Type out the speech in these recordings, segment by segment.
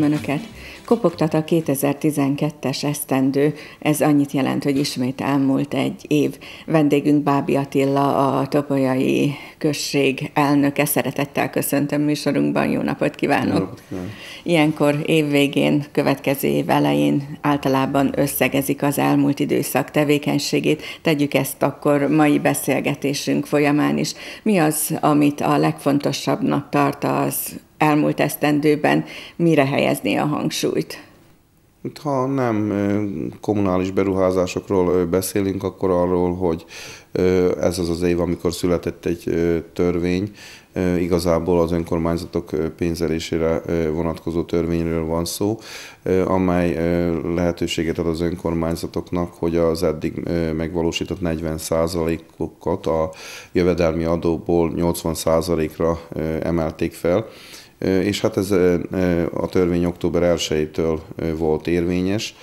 köszöntöm Önöket. Kopogtat a 2012-es esztendő, ez annyit jelent, hogy ismét elmúlt egy év. Vendégünk Bábi Attila, a Topolyai Község elnöke. Szeretettel köszöntöm műsorunkban, jó napot kívánok! Jó napot kívánok. Ilyenkor évvégén, következő év elején általában összegezik az elmúlt időszak tevékenységét. Tegyük ezt akkor mai beszélgetésünk folyamán is. Mi az, amit a legfontosabbnak tart az elmúlt esztendőben mire helyezné a hangsúlyt? Ha nem kommunális beruházásokról beszélünk, akkor arról, hogy ez az az év, amikor született egy törvény, igazából az önkormányzatok pénzelésére vonatkozó törvényről van szó, amely lehetőséget ad az önkormányzatoknak, hogy az eddig megvalósított 40%-okat a jövedelmi adóból 80%-ra emelték fel, és hát ez a törvény október 1-től volt érvényes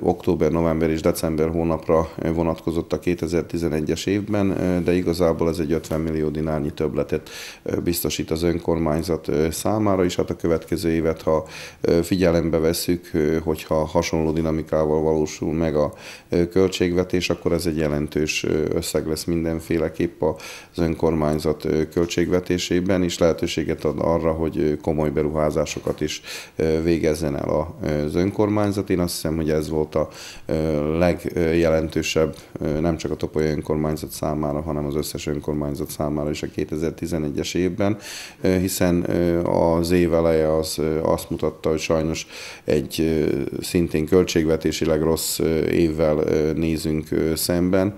október, november és december hónapra vonatkozott a 2011-es évben, de igazából ez egy 50 millió dinárnyi többletet biztosít az önkormányzat számára, és hát a következő évet, ha figyelembe veszük, hogyha hasonló dinamikával valósul meg a költségvetés, akkor ez egy jelentős összeg lesz mindenféleképp az önkormányzat költségvetésében, és lehetőséget ad arra, hogy komoly beruházásokat is végezzen el az önkormányzat. Én azt hiszem, hogy ez volt a legjelentősebb nem csak a Topolya önkormányzat számára, hanem az összes önkormányzat számára is a 2011-es évben, hiszen az év eleje az azt mutatta, hogy sajnos egy szintén költségvetésileg rossz évvel nézünk szemben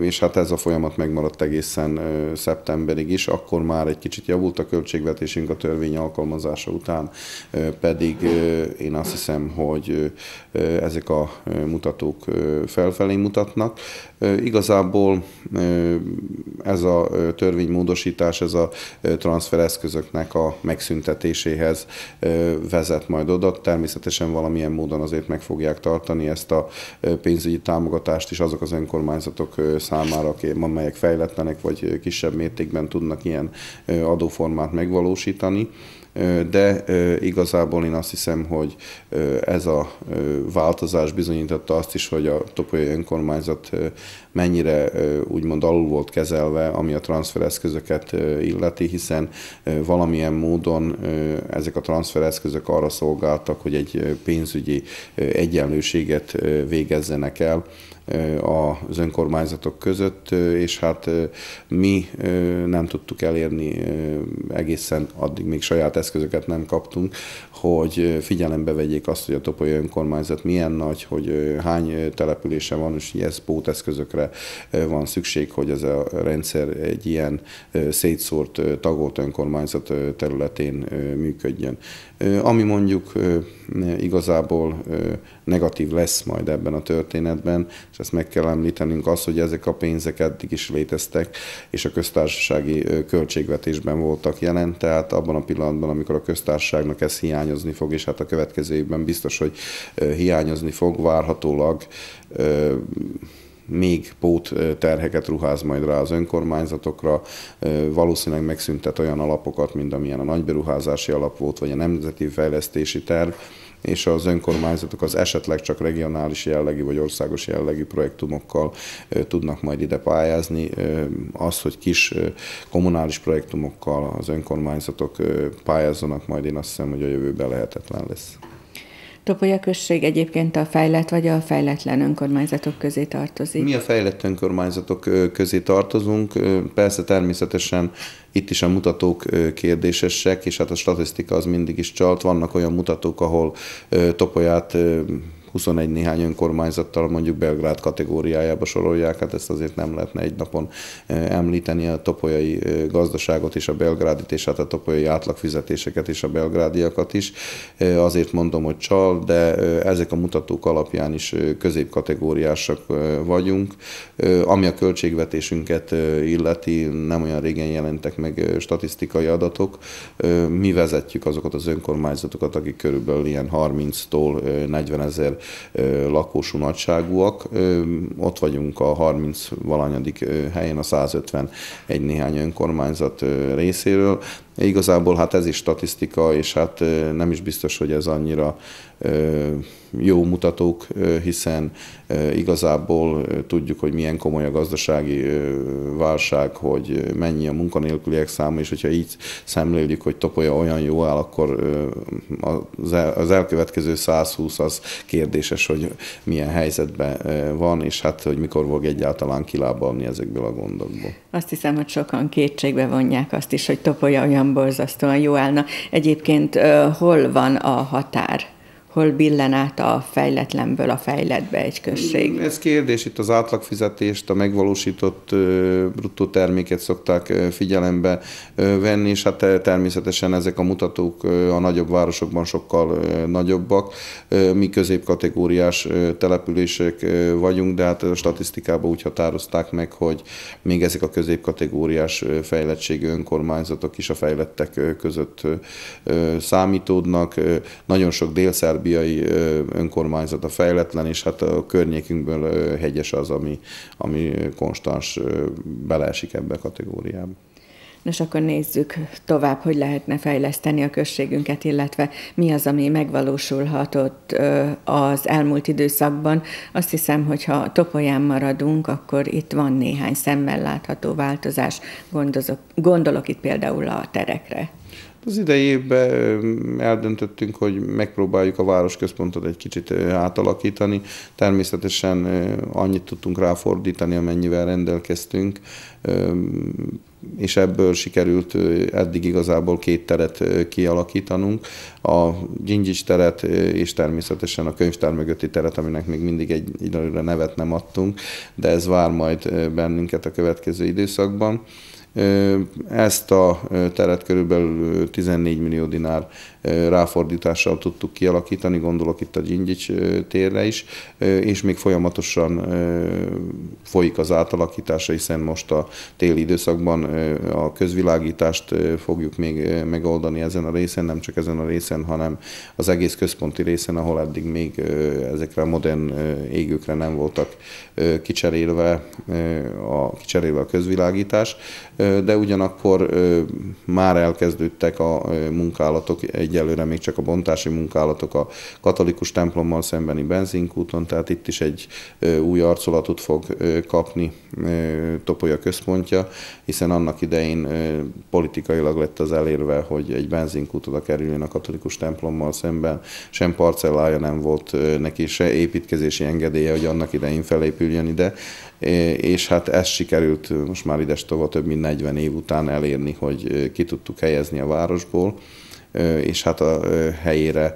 és hát ez a folyamat megmaradt egészen szeptemberig is, akkor már egy kicsit javult a költségvetésünk a törvény alkalmazása után, pedig én azt hiszem, hogy ezek a mutatók felfelé mutatnak. Igazából ez a törvénymódosítás, ez a transfereszközöknek a megszüntetéséhez vezet majd oda. Természetesen valamilyen módon azért meg fogják tartani ezt a pénzügyi támogatást is azok az önkormányzatok, számára, amelyek fejletlenek vagy kisebb mértékben tudnak ilyen adóformát megvalósítani de igazából én azt hiszem, hogy ez a változás bizonyította azt is, hogy a topolyai önkormányzat mennyire úgymond alul volt kezelve, ami a transfereszközöket illeti, hiszen valamilyen módon ezek a transfereszközök arra szolgáltak, hogy egy pénzügyi egyenlőséget végezzenek el, az önkormányzatok között, és hát mi nem tudtuk elérni egészen addig még saját eszközöket nem kaptunk, hogy figyelembe vegyék azt, hogy a Topoly önkormányzat milyen nagy, hogy hány települése van, és ilyen eszközökre van szükség, hogy ez a rendszer egy ilyen szétszórt tagolt önkormányzat területén működjön ami mondjuk igazából negatív lesz majd ebben a történetben, és ezt meg kell említenünk az, hogy ezek a pénzek eddig is léteztek, és a köztársasági költségvetésben voltak jelen, tehát abban a pillanatban, amikor a köztársaságnak ez hiányozni fog, és hát a következő évben biztos, hogy hiányozni fog, várhatólag még pót terheket ruház majd rá az önkormányzatokra, valószínűleg megszüntet olyan alapokat, mint amilyen a nagyberuházási alap volt, vagy a nemzeti fejlesztési terv, és az önkormányzatok az esetleg csak regionális jellegű vagy országos jellegű projektumokkal tudnak majd ide pályázni. Az, hogy kis kommunális projektumokkal az önkormányzatok pályázzanak majd, én azt hiszem, hogy a jövőben lehetetlen lesz. Topolya község egyébként a fejlett vagy a fejletlen önkormányzatok közé tartozik? Mi a fejlett önkormányzatok közé tartozunk. Persze természetesen itt is a mutatók kérdésesek, és hát a statisztika az mindig is csalt. Vannak olyan mutatók, ahol Topolyát 21 néhány önkormányzattal mondjuk Belgrád kategóriájába sorolják, hát ezt azért nem lehetne egy napon e, említeni a topolyai e, gazdaságot és a belgrádit, és hát a topolyai átlagfizetéseket és a belgrádiakat is. E, azért mondom, hogy csal, de ezek a mutatók alapján is középkategóriásak vagyunk. Ami a költségvetésünket illeti, nem olyan régen jelentek meg statisztikai adatok. Mi vezetjük azokat az önkormányzatokat, akik körülbelül ilyen 30-tól 40 ezer lakósú nagyságúak. Ott vagyunk a 30 valanyadik helyen a 150 egy néhány önkormányzat részéről. Igazából hát ez is statisztika, és hát nem is biztos, hogy ez annyira jó mutatók, hiszen igazából tudjuk, hogy milyen komoly a gazdasági válság, hogy mennyi a munkanélküliek száma, és hogyha így szemléljük, hogy Topolya olyan jó áll, akkor az elkövetkező 120 az kérdéses, hogy milyen helyzetben van, és hát, hogy mikor fog egyáltalán kilábalni ezekből a gondokból. Azt hiszem, hogy sokan kétségbe vonják azt is, hogy Topolya olyan olyan borzasztóan jó állna. Egyébként hol van a határ? hol billen át a fejletlenből a fejletbe egy község? Mm, ez kérdés, itt az átlagfizetést, a megvalósított bruttó terméket szokták figyelembe venni, és hát természetesen ezek a mutatók a nagyobb városokban sokkal nagyobbak. Mi középkategóriás települések vagyunk, de hát a statisztikában úgy határozták meg, hogy még ezek a középkategóriás fejlettségű önkormányzatok is a fejlettek között számítódnak. Nagyon sok délszerb önkormányzat önkormányzata fejletlen, és hát a környékünkből hegyes az, ami, ami konstans beleesik ebbe a kategóriába. Nos, akkor nézzük tovább, hogy lehetne fejleszteni a községünket, illetve mi az, ami megvalósulhatott az elmúlt időszakban. Azt hiszem, hogy ha topolyán maradunk, akkor itt van néhány szemmel látható változás. Gondozok, gondolok itt például a terekre. Az idei évben eldöntöttünk, hogy megpróbáljuk a városközpontot egy kicsit átalakítani. Természetesen annyit tudtunk ráfordítani, amennyivel rendelkeztünk és ebből sikerült eddig igazából két teret kialakítanunk, a Gyingyics teret és természetesen a könyvtár mögötti teret, aminek még mindig egy időre nevet nem adtunk, de ez vár majd bennünket a következő időszakban. Ezt a teret körülbelül 14 millió dinár ráfordítással tudtuk kialakítani, gondolok itt a Gyingyics térre is, és még folyamatosan folyik az átalakítása, hiszen most a téli időszakban a közvilágítást fogjuk még megoldani ezen a részen, nem csak ezen a részen, hanem az egész központi részen, ahol eddig még ezekre a modern égőkre nem voltak kicserélve a, kicserélve a közvilágítás de ugyanakkor már elkezdődtek a munkálatok, egyelőre még csak a bontási munkálatok a katolikus templommal szembeni benzinkúton, tehát itt is egy új arcolatot fog kapni Topolya központja, hiszen annak idején politikailag lett az elérve, hogy egy benzinkút oda kerüljön a katolikus templommal szemben, sem parcellája nem volt neki, se építkezési engedélye, hogy annak idején felépüljön ide, és hát ez sikerült most már ides tova több mint 40 év után elérni, hogy ki tudtuk helyezni a városból, és hát a helyére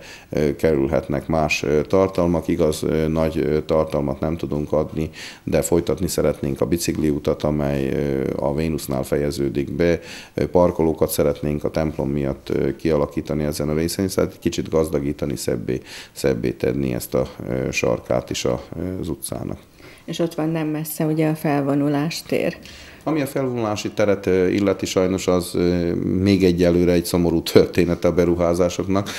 kerülhetnek más tartalmak. Igaz, nagy tartalmat nem tudunk adni, de folytatni szeretnénk a utat, amely a Vénusznál fejeződik be. Parkolókat szeretnénk a templom miatt kialakítani ezen a részen, tehát egy kicsit gazdagítani, szebbé, szebbé tenni ezt a sarkát is az utcának. És ott van nem messze ugye a felvonulás tér. Ami a felvonulási teret illeti sajnos az még egyelőre egy szomorú története a beruházásoknak.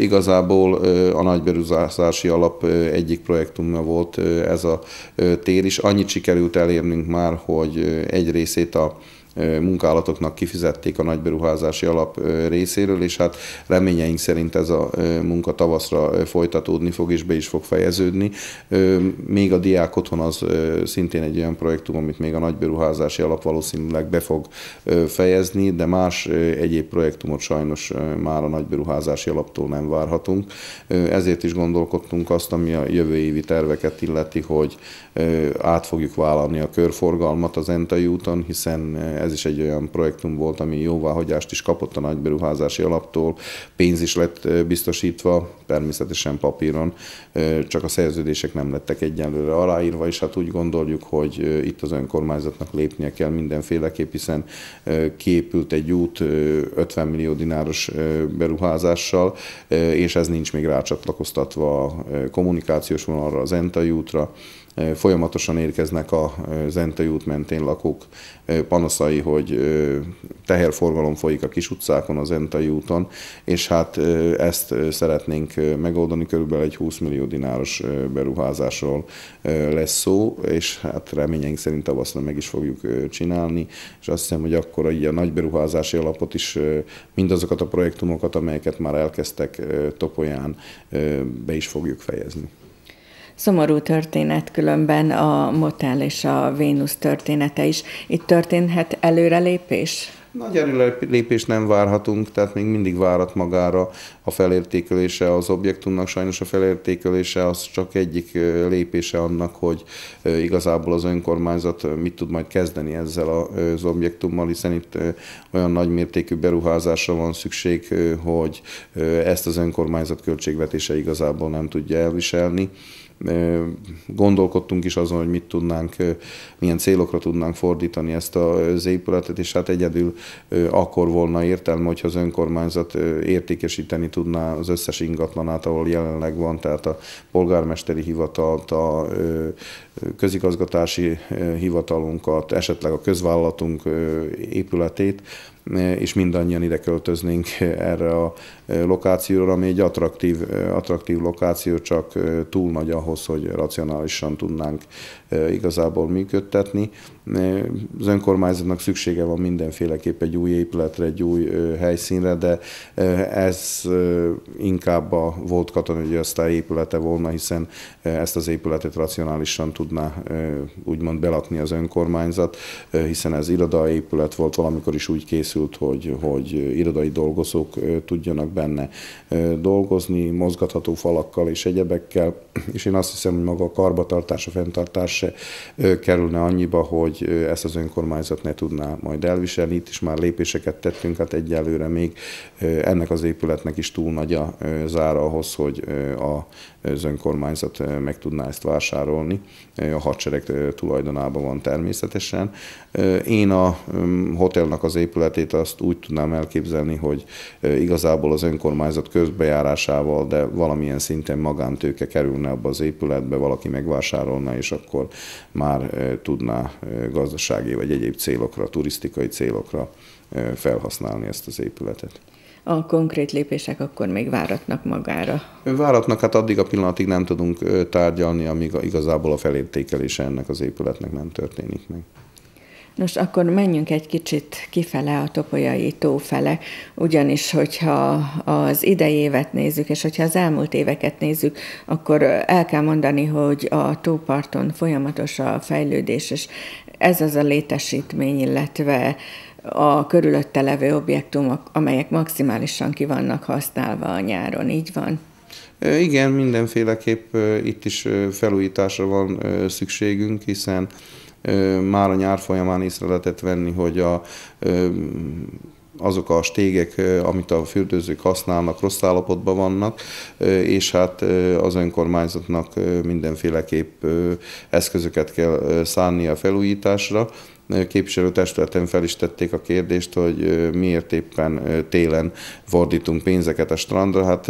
Igazából a nagy beruházási alap egyik projektumja volt ez a tér is. Annyit sikerült elérnünk már, hogy egy részét a munkálatoknak kifizették a nagyberuházási alap részéről, és hát reményeink szerint ez a munka tavaszra folytatódni fog, és be is fog fejeződni. Még a diák otthon az szintén egy olyan projektum, amit még a nagyberuházási alap valószínűleg be fog fejezni, de más egyéb projektumot sajnos már a nagyberuházási alaptól nem várhatunk. Ezért is gondolkodtunk azt, ami a jövő évi terveket illeti, hogy át fogjuk vállalni a körforgalmat az Entai úton, hiszen ez is egy olyan projektum volt, ami jóváhagyást is kapott a nagyberuházási beruházási alaptól, pénz is lett biztosítva, természetesen papíron, csak a szerződések nem lettek egyenlőre aláírva, és hát úgy gondoljuk, hogy itt az önkormányzatnak lépnie kell mindenféleképp, hiszen képült egy út 50 millió dináros beruházással, és ez nincs még rácsatlakoztatva a kommunikációs vonalra, az Entai útra, folyamatosan érkeznek a Zentai út mentén lakók panaszai problémái, hogy teherforgalom folyik a kis utcákon, az Entai úton, és hát ezt szeretnénk megoldani, körülbelül egy 20 millió dináros beruházásról lesz szó, és hát reményeink szerint tavaszra meg is fogjuk csinálni, és azt hiszem, hogy akkor így a nagy beruházási alapot is mindazokat a projektumokat, amelyeket már elkezdtek Topolyán, be is fogjuk fejezni. Szomorú történet különben a Motel és a Vénusz története is. Itt történhet előrelépés? Nagy előrelépés nem várhatunk, tehát még mindig várat magára a felértékelése az objektumnak. Sajnos a felértékelése az csak egyik lépése annak, hogy igazából az önkormányzat mit tud majd kezdeni ezzel az objektummal, hiszen itt olyan nagymértékű beruházásra van szükség, hogy ezt az önkormányzat költségvetése igazából nem tudja elviselni gondolkodtunk is azon, hogy mit tudnánk, milyen célokra tudnánk fordítani ezt az épületet, és hát egyedül akkor volna értelme, hogyha az önkormányzat értékesíteni tudná az összes ingatlanát, ahol jelenleg van, tehát a polgármesteri hivatalt, a közigazgatási hivatalunkat, esetleg a közvállalatunk épületét, és mindannyian ide költöznénk erre a lokációról, ami egy attraktív, attraktív lokáció, csak túl nagy ahhoz, hogy racionálisan tudnánk igazából működtetni. Az önkormányzatnak szüksége van mindenféleképp egy új épületre, egy új helyszínre, de ez inkább a volt katonai osztály épülete volna, hiszen ezt az épületet racionálisan tudná úgymond belakni az önkormányzat, hiszen ez épület volt, valamikor is úgy készült, hogy, hogy irodai dolgozók tudjanak benne dolgozni, mozgatható falakkal és egyebekkel, és én azt hiszem, hogy maga a karbatartás, a fenntartás se kerülne annyiba, hogy ezt az önkormányzat ne tudná majd elviselni. Itt is már lépéseket tettünk, hát egyelőre még ennek az épületnek is túl nagy a zára ahhoz, hogy a az önkormányzat meg tudná ezt vásárolni. A hadsereg tulajdonában van természetesen. Én a hotelnak az épületét azt úgy tudnám elképzelni, hogy igazából az önkormányzat közbejárásával, de valamilyen szinten magántőke kerülne abba az épületbe, valaki megvásárolna, és akkor már tudná gazdasági vagy egyéb célokra, turisztikai célokra felhasználni ezt az épületet a konkrét lépések akkor még váratnak magára? Váratnak, hát addig a pillanatig nem tudunk tárgyalni, amíg igazából a felértékelése ennek az épületnek nem történik meg. Nos, akkor menjünk egy kicsit kifele a topolyai tó fele, ugyanis, hogyha az idei évet nézzük, és hogyha az elmúlt éveket nézzük, akkor el kell mondani, hogy a tóparton folyamatos a fejlődés, és ez az a létesítmény, illetve a körülötte levő objektumok, amelyek maximálisan ki vannak használva a nyáron, így van? Igen, mindenféleképp itt is felújításra van szükségünk, hiszen már a nyár folyamán észre lehetett venni, hogy a, azok a stégek, amit a fürdőzők használnak, rossz állapotban vannak, és hát az önkormányzatnak mindenféleképp eszközöket kell szánni a felújításra képviselőtestületen fel is tették a kérdést, hogy miért éppen télen fordítunk pénzeket a strandra. Hát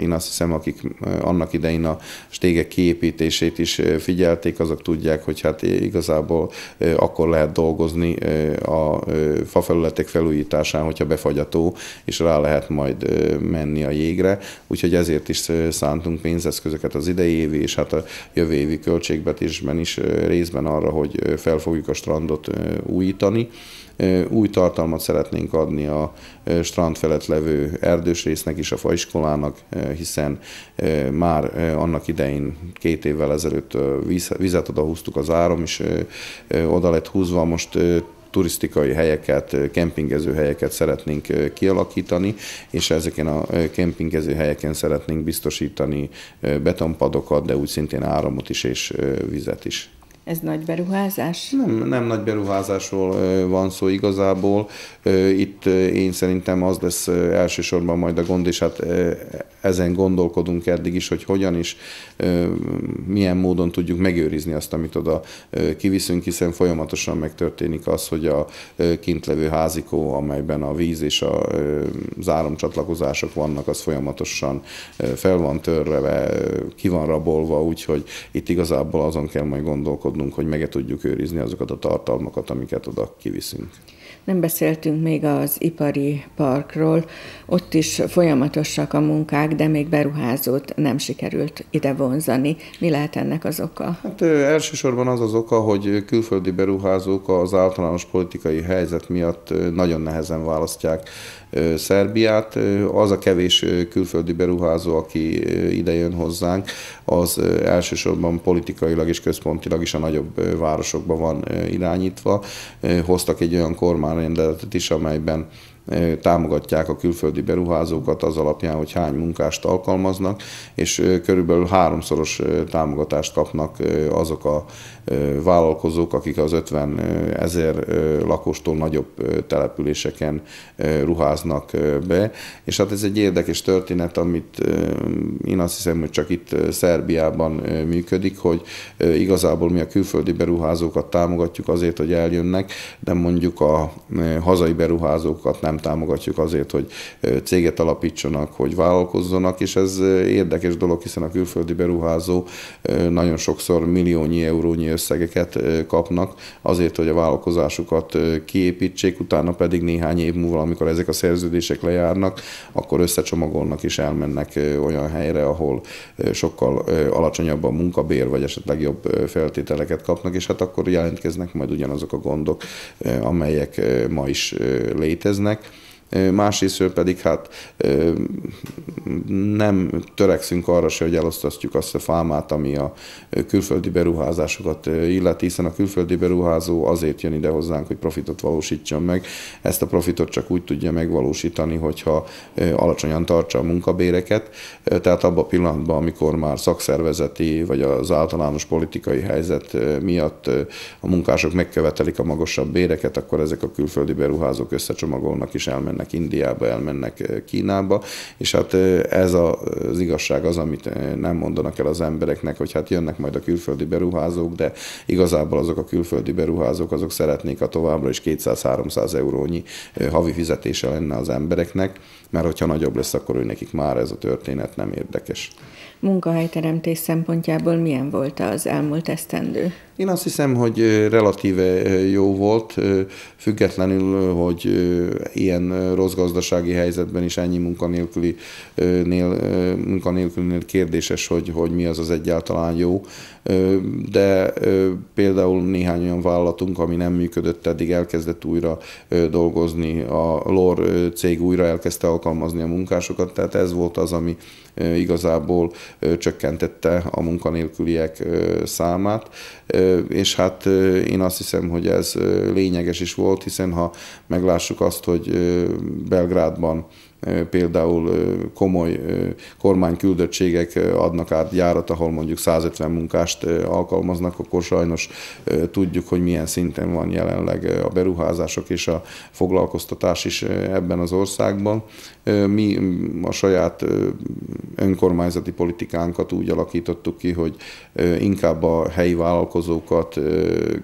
én azt hiszem, akik annak idején a stégek kiépítését is figyelték, azok tudják, hogy hát igazából akkor lehet dolgozni a fafelületek felújításán, hogyha befagyató, és rá lehet majd menni a jégre. Úgyhogy ezért is szántunk pénzeszközöket az idei évi, és hát a jövő évi költségbetésben is részben arra, hogy felfogjuk a strandot újítani. Új tartalmat szeretnénk adni a strand felett levő erdős résznek is, a faiskolának, hiszen már annak idején két évvel ezelőtt vizet húztuk az áram, és oda lett húzva, most turisztikai helyeket, kempingező helyeket szeretnénk kialakítani, és ezeken a kempingező helyeken szeretnénk biztosítani betonpadokat, de úgy szintén áramot is és vizet is. Ez nagy beruházás? Nem, nem nagy beruházásról van szó igazából. Itt én szerintem az lesz elsősorban majd a gond, és hát ezen gondolkodunk eddig is, hogy hogyan is, milyen módon tudjuk megőrizni azt, amit oda kiviszünk, hiszen folyamatosan megtörténik az, hogy a kintlevő házikó, amelyben a víz és a, záromcsatlakozások vannak, az folyamatosan fel van törreve, ki van rabolva, úgyhogy itt igazából azon kell majd gondolkodnunk, hogy meg tudjuk őrizni azokat a tartalmakat, amiket oda kiviszünk. Nem beszéltünk még az ipari parkról, ott is folyamatosak a munkák, de még beruházót nem sikerült ide vonzani. Mi lehet ennek az oka? Hát elsősorban az az oka, hogy külföldi beruházók az általános politikai helyzet miatt nagyon nehezen választják Szerbiát. Az a kevés külföldi beruházó, aki ide jön hozzánk, az elsősorban politikailag és központilag is a nagyobb városokban van irányítva. Hoztak egy olyan kormány olyan rendeletet is, amelyben támogatják a külföldi beruházókat az alapján, hogy hány munkást alkalmaznak, és körülbelül háromszoros támogatást kapnak azok a vállalkozók, akik az 50 ezer lakostól nagyobb településeken ruháznak be. És hát ez egy érdekes történet, amit én azt hiszem, hogy csak itt Szerbiában működik, hogy igazából mi a külföldi beruházókat támogatjuk azért, hogy eljönnek, de mondjuk a hazai beruházókat nem nem támogatjuk azért, hogy céget alapítsanak, hogy vállalkozzanak, és ez érdekes dolog, hiszen a külföldi beruházó nagyon sokszor milliónyi eurónyi összegeket kapnak azért, hogy a vállalkozásukat kiépítsék, utána pedig néhány év múlva, amikor ezek a szerződések lejárnak, akkor összecsomagolnak és elmennek olyan helyre, ahol sokkal alacsonyabb a munkabér, vagy esetleg jobb feltételeket kapnak, és hát akkor jelentkeznek majd ugyanazok a gondok, amelyek ma is léteznek másrésztről pedig hát nem törekszünk arra se, hogy elosztasztjuk azt a fámát, ami a külföldi beruházásokat illeti, hiszen a külföldi beruházó azért jön ide hozzánk, hogy profitot valósítson meg. Ezt a profitot csak úgy tudja megvalósítani, hogyha alacsonyan tartsa a munkabéreket. Tehát abban a pillanatban, amikor már szakszervezeti vagy az általános politikai helyzet miatt a munkások megkövetelik a magasabb béreket, akkor ezek a külföldi beruházók összecsomagolnak és elmennek elmennek Indiába, elmennek eh, Kínába, és hát eh, ez az igazság az, amit eh, nem mondanak el az embereknek, hogy hát jönnek majd a külföldi beruházók, de igazából azok a külföldi beruházók, azok szeretnék a továbbra is 200-300 eurónyi havi fizetése lenne az embereknek, mert hogyha nagyobb lesz, akkor ő nekik már ez a történet nem érdekes. Munkahelyteremtés szempontjából milyen volt az elmúlt esztendő? Én azt hiszem, hogy relatíve jó volt, függetlenül, hogy ilyen rossz gazdasági helyzetben is ennyi munkanélküli, nél, munkanélkülinél kérdéses, hogy, hogy mi az az egyáltalán jó. De például néhány olyan vállalatunk, ami nem működött, eddig elkezdett újra dolgozni. A LOR cég újra elkezdte alkalmazni a munkásokat, tehát ez volt az, ami igazából csökkentette a munkanélküliek számát és hát én azt hiszem, hogy ez lényeges is volt, hiszen ha meglássuk azt, hogy Belgrádban például komoly kormányküldöttségek adnak át járat, ahol mondjuk 150 munkást alkalmaznak, akkor sajnos tudjuk, hogy milyen szinten van jelenleg a beruházások és a foglalkoztatás is ebben az országban. Mi a saját önkormányzati politikánkat úgy alakítottuk ki, hogy inkább a helyi vállalkozókat,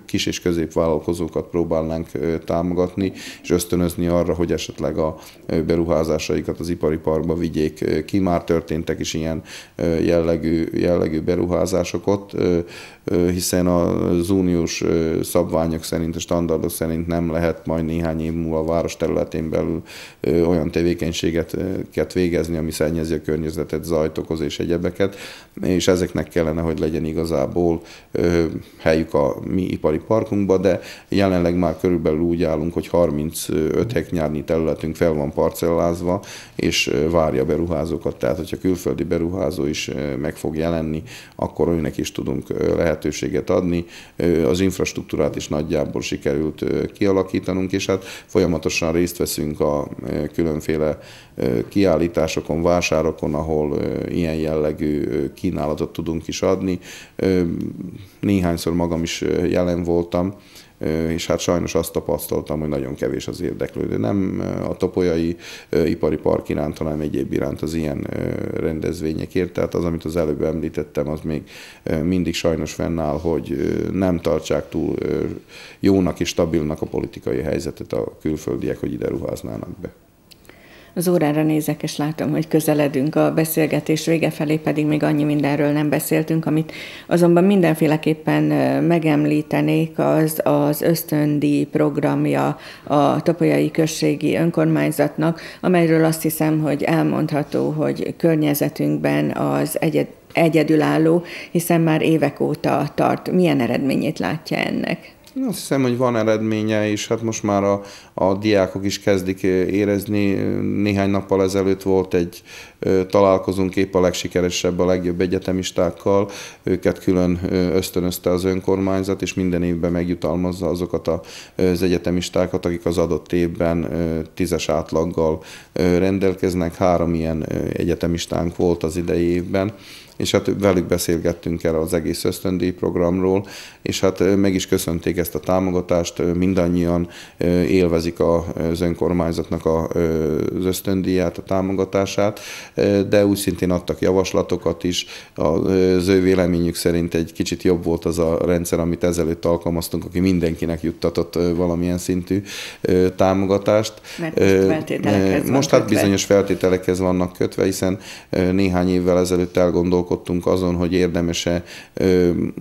kis- és középvállalkozókat próbálnánk támogatni, és ösztönözni arra, hogy esetleg a beruházás munkatársaikat az ipari parkba vigyék ki, már történtek is ilyen jellegű, jellegű beruházások ott, hiszen az uniós szabványok szerint, a standardok szerint nem lehet majd néhány év múlva a város területén belül olyan tevékenységet végezni, ami szennyezi a környezetet, zajt okoz és egyebeket, és ezeknek kellene, hogy legyen igazából helyük a mi ipari parkunkba, de jelenleg már körülbelül úgy állunk, hogy 35 hektárnyi területünk fel van parcellázva, és várja beruházókat. Tehát, hogyha külföldi beruházó is meg fog jelenni, akkor őnek is tudunk lehetőséget adni. Az infrastruktúrát is nagyjából sikerült kialakítanunk, és hát folyamatosan részt veszünk a különféle kiállításokon, vásárokon, ahol ilyen jellegű kínálatot tudunk is adni. Néhányszor magam is jelen voltam, és hát sajnos azt tapasztaltam, hogy nagyon kevés az érdeklődő. Nem a topolyai ipari park iránt, hanem egyéb iránt az ilyen rendezvényekért. Tehát az, amit az előbb említettem, az még mindig sajnos fennáll, hogy nem tartsák túl jónak és stabilnak a politikai helyzetet a külföldiek, hogy ide ruháznának be. Az órára nézek, és látom, hogy közeledünk a beszélgetés vége felé, pedig még annyi mindenről nem beszéltünk, amit azonban mindenféleképpen megemlítenék, az az ösztöndi programja a Topolyai Községi Önkormányzatnak, amelyről azt hiszem, hogy elmondható, hogy környezetünkben az egyed, egyedülálló, hiszen már évek óta tart. Milyen eredményét látja ennek? Én azt hiszem, hogy van eredménye, és hát most már a, a diákok is kezdik érezni. Néhány nappal ezelőtt volt egy találkozunk épp a legsikeresebb, a legjobb egyetemistákkal. Őket külön ösztönözte az önkormányzat, és minden évben megjutalmazza azokat az egyetemistákat, akik az adott évben tízes átlaggal rendelkeznek. Három ilyen egyetemistánk volt az idei évben és hát velük beszélgettünk erre az egész ösztöndíj programról, és hát meg is köszönték ezt a támogatást, mindannyian élvezik az önkormányzatnak az ösztöndíját, a támogatását, de úgy szintén adtak javaslatokat is, az ő véleményük szerint egy kicsit jobb volt az a rendszer, amit ezelőtt alkalmaztunk, aki mindenkinek juttatott valamilyen szintű támogatást. Mert most, most hát bizonyos feltételekhez vannak kötve, hiszen néhány évvel ezelőtt elgondolkodtunk, gondolkodtunk azon, hogy érdemese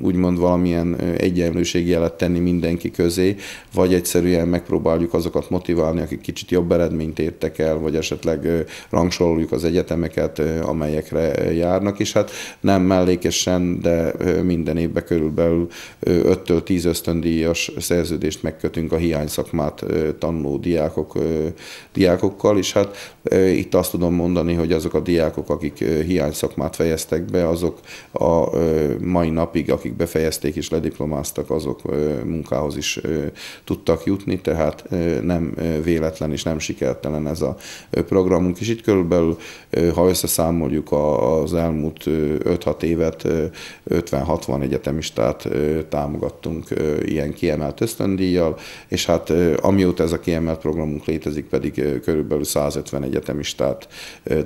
úgymond valamilyen egyenlőségi jelet tenni mindenki közé, vagy egyszerűen megpróbáljuk azokat motiválni, akik kicsit jobb eredményt értek el, vagy esetleg rangsoroljuk az egyetemeket, amelyekre járnak, és hát nem mellékesen, de minden évben körülbelül 5-től 10 ösztöndíjas szerződést megkötünk a hiányszakmát tanuló diákok, diákokkal, és hát itt azt tudom mondani, hogy azok a diákok, akik hiányszakmát fejeztek be, be, azok a mai napig, akik befejezték és lediplomáztak, azok munkához is tudtak jutni, tehát nem véletlen és nem sikertelen ez a programunk. És itt körülbelül, ha összeszámoljuk az elmúlt 5-6 évet, 50-60 egyetemistát támogattunk ilyen kiemelt ösztöndíjjal, és hát amióta ez a kiemelt programunk létezik, pedig körülbelül 150 egyetemistát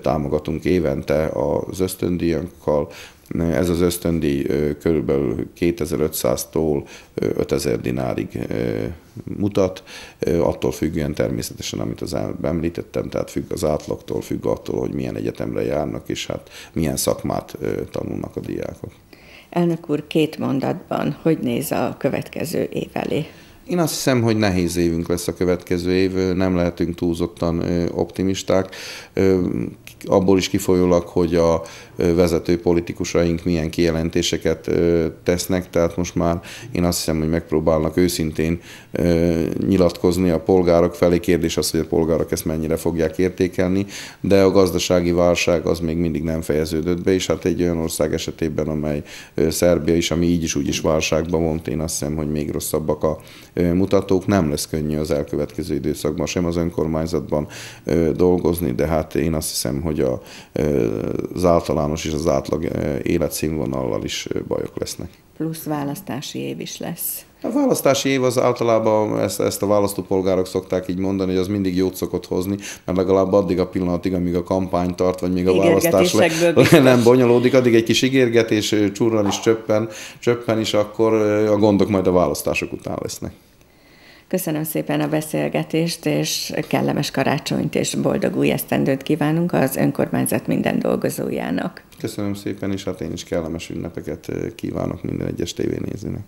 támogatunk évente az ösztöndíjankkal, Szóval ez az ösztöndi körülbelül 2500-tól 5000 dinárig mutat, attól függően természetesen, amit az említettem, tehát függ az átlagtól, függ attól, hogy milyen egyetemre járnak, és hát milyen szakmát tanulnak a diákok. Elnök úr, két mondatban, hogy néz a következő év elé? Én azt hiszem, hogy nehéz évünk lesz a következő év, nem lehetünk túlzottan optimisták. Abból is kifolyólag, hogy a vezető politikusaink milyen kijelentéseket tesznek, tehát most már én azt hiszem, hogy megpróbálnak őszintén nyilatkozni a polgárok felé. Kérdés az, hogy a polgárok ezt mennyire fogják értékelni, de a gazdasági válság az még mindig nem fejeződött be, és hát egy olyan ország esetében, amely Szerbia is, ami így is úgy is válságban volt, én azt hiszem, hogy még rosszabbak a mutatók. Nem lesz könnyű az elkövetkező időszakban sem az önkormányzatban dolgozni, de hát én azt hiszem, hogy az általán általános és az átlag eh, életszínvonallal is eh, bajok lesznek. Plusz választási év is lesz. A választási év az általában, ezt, ezt a választópolgárok szokták így mondani, hogy az mindig jót szokott hozni, mert legalább addig a pillanatig, amíg a kampány tart, vagy még a választás le, le, nem bonyolódik, addig egy kis ígérgetés, eh, csurran is csöppen, csöppen is, akkor a gondok majd a választások után lesznek. Köszönöm szépen a beszélgetést, és kellemes karácsonyt és boldog új esztendőt kívánunk az önkormányzat minden dolgozójának. Köszönöm szépen, és hát én is kellemes ünnepeket eh, kívánok minden egyes tévénézőnek.